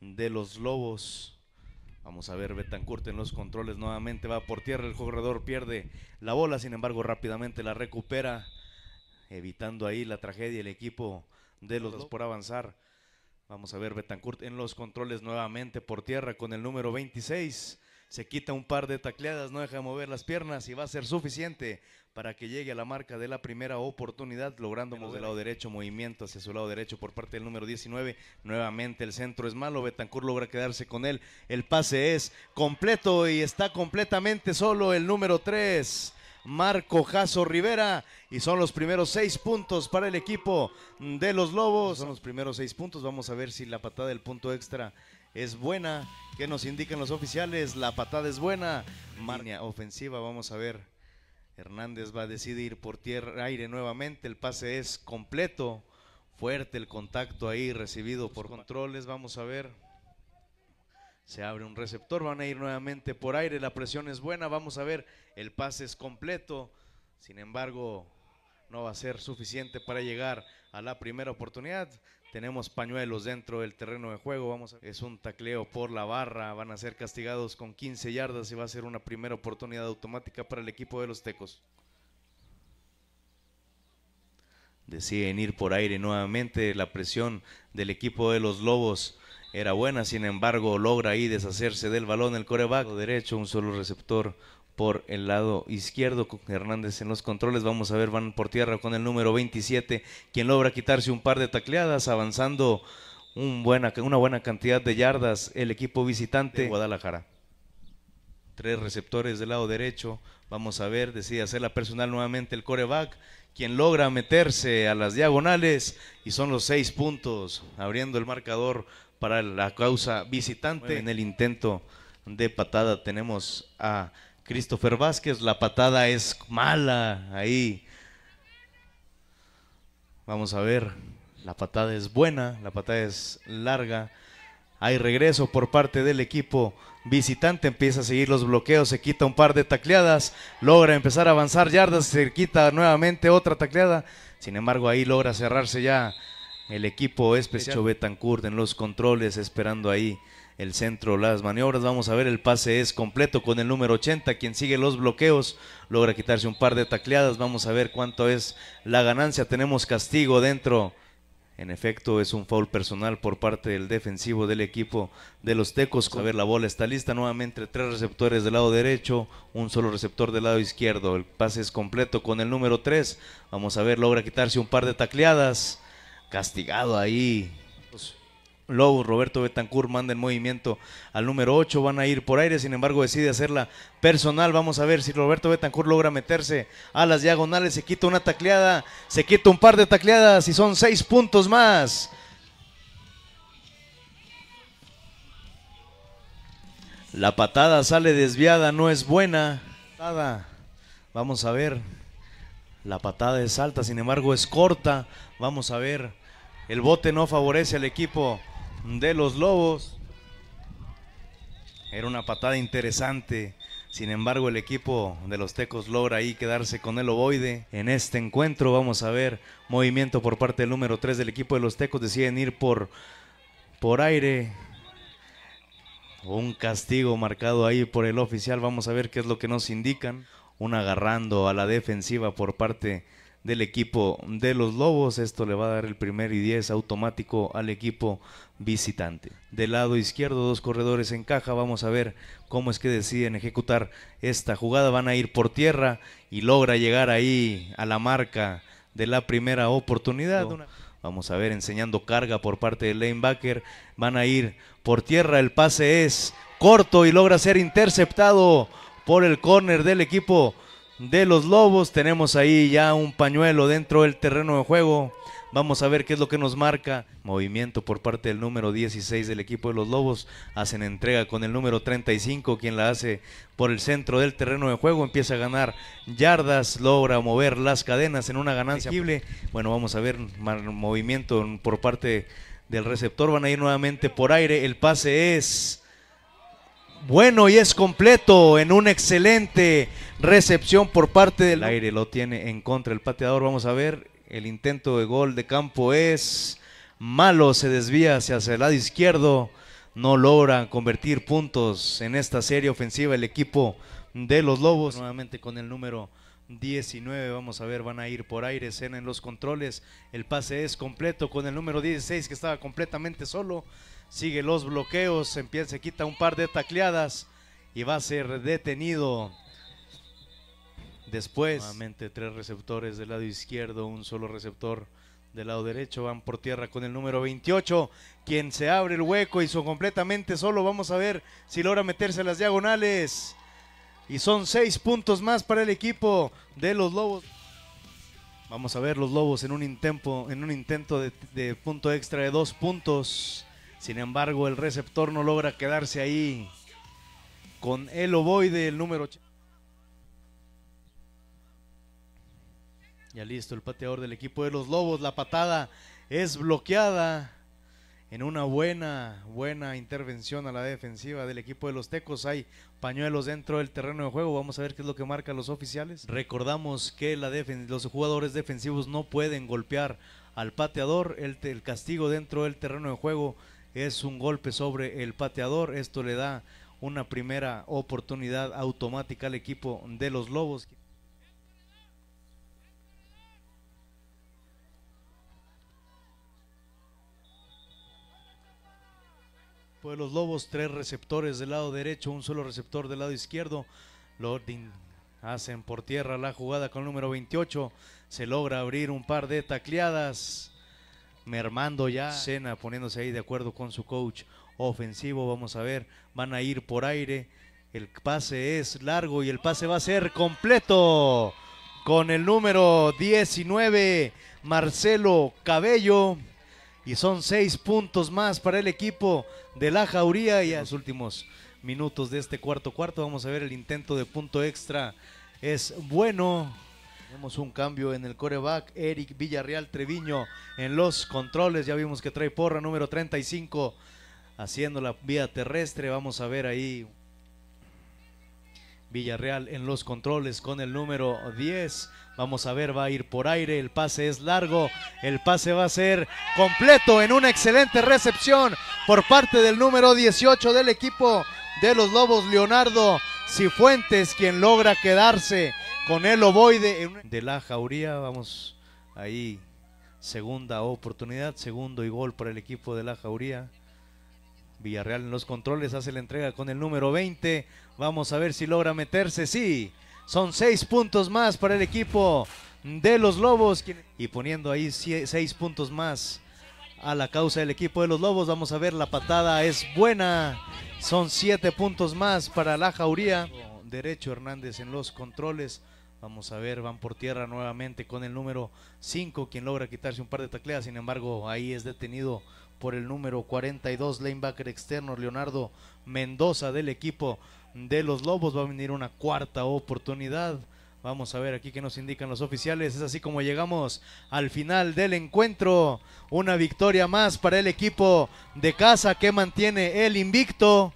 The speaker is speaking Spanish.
de los Lobos. Vamos a ver, Betancourt en los controles nuevamente va por tierra, el corredor pierde la bola, sin embargo rápidamente la recupera, evitando ahí la tragedia el equipo de los dos por avanzar. Vamos a ver, Betancourt en los controles nuevamente por tierra con el número 26 se quita un par de tacleadas, no deja de mover las piernas y va a ser suficiente para que llegue a la marca de la primera oportunidad, logrando del lado derecho movimiento hacia su lado derecho por parte del número 19. Nuevamente el centro es malo, Betancourt logra quedarse con él. El pase es completo y está completamente solo el número 3. Marco Jasso Rivera. Y son los primeros seis puntos para el equipo de los Lobos. Son los primeros seis puntos. Vamos a ver si la patada del punto extra es buena. que nos indican los oficiales? La patada es buena. Marnia ofensiva, vamos a ver. Hernández va a decidir por tierra, aire nuevamente. El pase es completo. Fuerte el contacto ahí recibido por controles. Vamos a ver. Se abre un receptor. Van a ir nuevamente por aire. La presión es buena. Vamos a ver. El pase es completo. Sin embargo, no va a ser suficiente para llegar a la primera oportunidad. Tenemos pañuelos dentro del terreno de juego. Vamos Es un tacleo por la barra. Van a ser castigados con 15 yardas y va a ser una primera oportunidad automática para el equipo de los Tecos. Deciden ir por aire nuevamente. La presión del equipo de los Lobos era buena, sin embargo logra ahí deshacerse del balón el coreback derecho, un solo receptor, por el lado izquierdo con Hernández en los controles. Vamos a ver, van por tierra con el número 27, quien logra quitarse un par de tacleadas, avanzando una buena cantidad de yardas el equipo visitante Guadalajara. Tres receptores del lado derecho. Vamos a ver, decide hacer la personal nuevamente el coreback, quien logra meterse a las diagonales y son los seis puntos, abriendo el marcador para la causa visitante. En el intento de patada tenemos a Christopher Vázquez, la patada es mala ahí. Vamos a ver, la patada es buena, la patada es larga. Hay regreso por parte del equipo visitante, empieza a seguir los bloqueos, se quita un par de tacleadas, logra empezar a avanzar yardas, se quita nuevamente otra tacleada. Sin embargo, ahí logra cerrarse ya el equipo especial. Betancourt en los controles, esperando ahí el centro, las maniobras. Vamos a ver, el pase es completo con el número 80, quien sigue los bloqueos, logra quitarse un par de tacleadas. Vamos a ver cuánto es la ganancia. Tenemos castigo dentro. En efecto, es un foul personal por parte del defensivo del equipo de los Tecos. A ver, la bola está lista nuevamente. Tres receptores del lado derecho, un solo receptor del lado izquierdo. El pase es completo con el número 3. Vamos a ver, logra quitarse un par de tacleadas. Castigado ahí Low Roberto Betancourt manda el movimiento al número 8, van a ir por aire, sin embargo decide hacerla personal, vamos a ver si Roberto Betancourt logra meterse a las diagonales, se quita una tacleada, se quita un par de tacleadas y son 6 puntos más. La patada sale desviada, no es buena. Vamos a ver. La patada es alta, sin embargo es corta. Vamos a ver. El bote no favorece al equipo de los Lobos. Era una patada interesante. Sin embargo, el equipo de los Tecos logra ahí quedarse con el ovoide. En este encuentro vamos a ver movimiento por parte del número 3 del equipo de los Tecos. Deciden ir por, por aire. Un castigo marcado ahí por el oficial. Vamos a ver qué es lo que nos indican. Un agarrando a la defensiva por parte del equipo de los Lobos. Esto le va a dar el primer y 10 automático al equipo visitante. Del lado izquierdo, dos corredores en caja. Vamos a ver cómo es que deciden ejecutar esta jugada. Van a ir por tierra y logra llegar ahí a la marca de la primera oportunidad. Vamos a ver, enseñando carga por parte del lanebacker. Van a ir por tierra. El pase es corto y logra ser interceptado por el corner del equipo de los Lobos. Tenemos ahí ya un pañuelo dentro del terreno de juego. Vamos a ver qué es lo que nos marca. Movimiento por parte del número 16 del equipo de los Lobos. Hacen entrega con el número 35, quien la hace por el centro del terreno de juego. Empieza a ganar yardas, logra mover las cadenas en una ganancia. Pues. Bueno, vamos a ver movimiento por parte del receptor. Van a ir nuevamente por aire. El pase es bueno y es completo en una excelente recepción por parte del aire. Lo tiene en contra el pateador. Vamos a ver. El intento de gol de campo es malo. Se desvía hacia el lado izquierdo. No logra convertir puntos en esta serie ofensiva el equipo de los Lobos. Nuevamente con el número 19. Vamos a ver, van a ir por aire. Cena en los controles. El pase es completo con el número 16 que estaba completamente solo sigue los bloqueos, empieza, se quita un par de tacleadas y va a ser detenido. Después, nuevamente tres receptores del lado izquierdo, un solo receptor del lado derecho, van por tierra con el número 28, quien se abre el hueco y son completamente solo. Vamos a ver si logra meterse a las diagonales. Y son seis puntos más para el equipo de los Lobos. Vamos a ver los Lobos en un intento, en un intento de, de punto extra de dos puntos. Sin embargo, el receptor no logra quedarse ahí con el ovoide, el número 8. Ya listo, el pateador del equipo de los Lobos. La patada es bloqueada en una buena, buena intervención a la defensiva del equipo de los Tecos. Hay pañuelos dentro del terreno de juego. Vamos a ver qué es lo que marcan los oficiales. Recordamos que la los jugadores defensivos no pueden golpear al pateador. el castigo dentro del terreno de juego es un golpe sobre el pateador. Esto le da una primera oportunidad automática al equipo de los Lobos. Pues los Lobos, tres receptores del lado derecho, un solo receptor del lado izquierdo. Lordin hacen por tierra la jugada con el número 28. Se logra abrir un par de tacleadas mermando ya. Cena poniéndose ahí de acuerdo con su coach ofensivo. Vamos a ver, van a ir por aire. El pase es largo y el pase va a ser completo con el número 19, Marcelo Cabello. Y son seis puntos más para el equipo de la Jauría. Y los últimos minutos de este cuarto cuarto, vamos a ver el intento de punto extra. Es bueno, tenemos un cambio en el coreback. Eric Villarreal Treviño en los controles. Ya vimos que trae porra número 35 haciendo la vía terrestre. Vamos a ver ahí Villarreal en los controles con el número 10. Vamos a ver, va a ir por aire. El pase es largo. El pase va a ser completo en una excelente recepción por parte del número 18 del equipo de los Lobos, Leonardo Cifuentes, quien logra quedarse con el ovoide de la Jauría. Vamos ahí, segunda oportunidad, segundo y gol para el equipo de la Jauría. Villarreal en los controles hace la entrega con el número 20. Vamos a ver si logra meterse. Sí, son seis puntos más para el equipo de los Lobos. Y poniendo ahí seis puntos más a la causa del equipo de los Lobos. Vamos a ver, la patada es buena. Son siete puntos más para la Jauría derecho Hernández en los controles. Vamos a ver, van por tierra nuevamente con el número 5, quien logra quitarse un par de tacleas. Sin embargo, ahí es detenido por el número 42, lanebacker externo Leonardo Mendoza del equipo de los Lobos. Va a venir una cuarta oportunidad. Vamos a ver aquí qué nos indican los oficiales. Es así como llegamos al final del encuentro. Una victoria más para el equipo de casa que mantiene el invicto.